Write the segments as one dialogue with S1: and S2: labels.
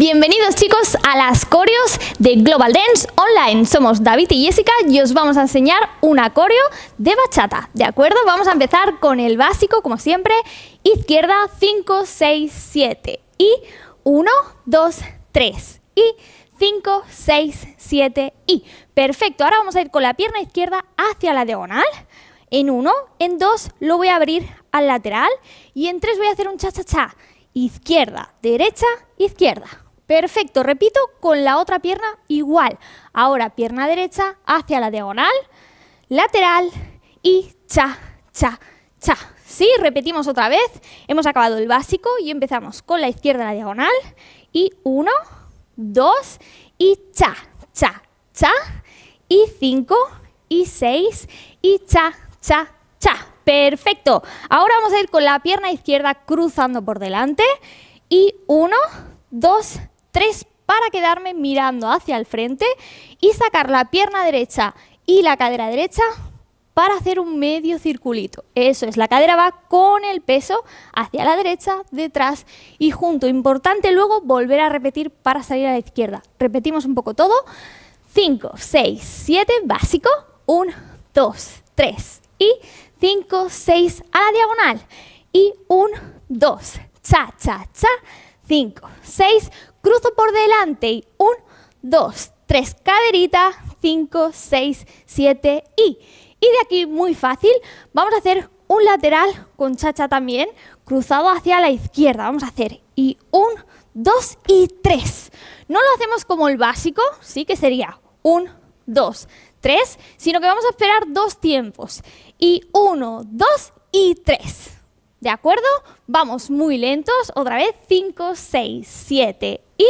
S1: Bienvenidos chicos a las coreos de Global Dance Online. Somos David y Jessica y os vamos a enseñar una coreo de bachata, ¿de acuerdo? Vamos a empezar con el básico, como siempre, izquierda 5, 6, 7 y 1, 2, 3 y 5, 6, 7 y... Perfecto, ahora vamos a ir con la pierna izquierda hacia la diagonal. En 1, en 2 lo voy a abrir al lateral y en 3 voy a hacer un cha-cha-cha. Izquierda, derecha, izquierda. Perfecto, repito, con la otra pierna igual. Ahora pierna derecha hacia la diagonal, lateral y cha, cha, cha. Sí, repetimos otra vez. Hemos acabado el básico y empezamos con la izquierda la diagonal. Y uno, dos y cha, cha, cha. Y cinco y seis y cha, cha, cha. Perfecto. Ahora vamos a ir con la pierna izquierda cruzando por delante. Y uno, dos, 3 para quedarme mirando hacia el frente y sacar la pierna derecha y la cadera derecha para hacer un medio circulito. Eso es, la cadera va con el peso hacia la derecha, detrás y junto. Importante luego volver a repetir para salir a la izquierda. Repetimos un poco todo. 5, 6, 7, básico. 1, 2, 3 y 5, 6 a diagonal. Y 1, 2, cha, cha, cha. 5, 6, cruzo por delante y 1, 2, 3, caderita, 5, 6, 7 y... Y de aquí, muy fácil, vamos a hacer un lateral con chacha también, cruzado hacia la izquierda. Vamos a hacer y 1, 2 y 3. No lo hacemos como el básico, sí que sería 1, 2, 3, sino que vamos a esperar dos tiempos. Y 1, 2 y 3. ¿De acuerdo? Vamos muy lentos. Otra vez. 5, 6, 7 y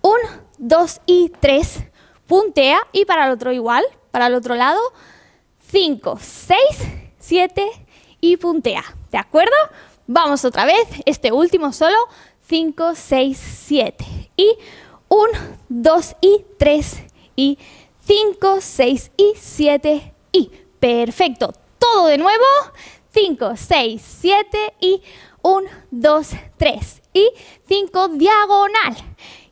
S1: 1, 2 y 3. Puntea y para el otro igual. Para el otro lado. 5, 6, 7 y puntea. ¿De acuerdo? Vamos otra vez. Este último solo. 5, 6, 7 y 1, 2 y 3 y 5, 6 y 7 y. Perfecto. Todo de nuevo. 5, 6, 7 y 1, 2, 3. Y 5 diagonal.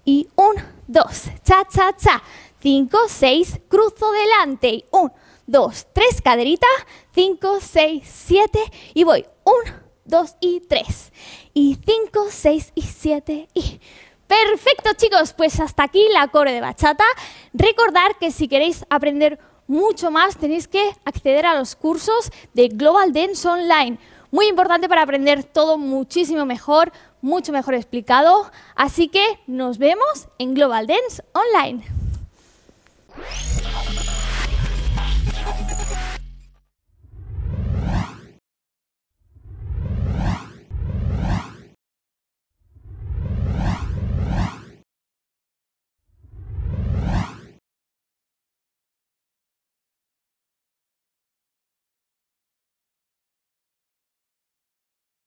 S1: Y 1, 2, cha, cha, cha. 5, 6, cruzo delante. Y 1, 2, 3, caderita. 5, 6, 7 y voy. 1, 2 y 3. Y 5, 6 y 7 y... Perfecto chicos, pues hasta aquí la core de bachata. Recordar que si queréis aprender mucho más, tenéis que acceder a los cursos de Global Dance Online. Muy importante para aprender todo muchísimo mejor, mucho mejor explicado. Así que nos vemos en Global Dance Online.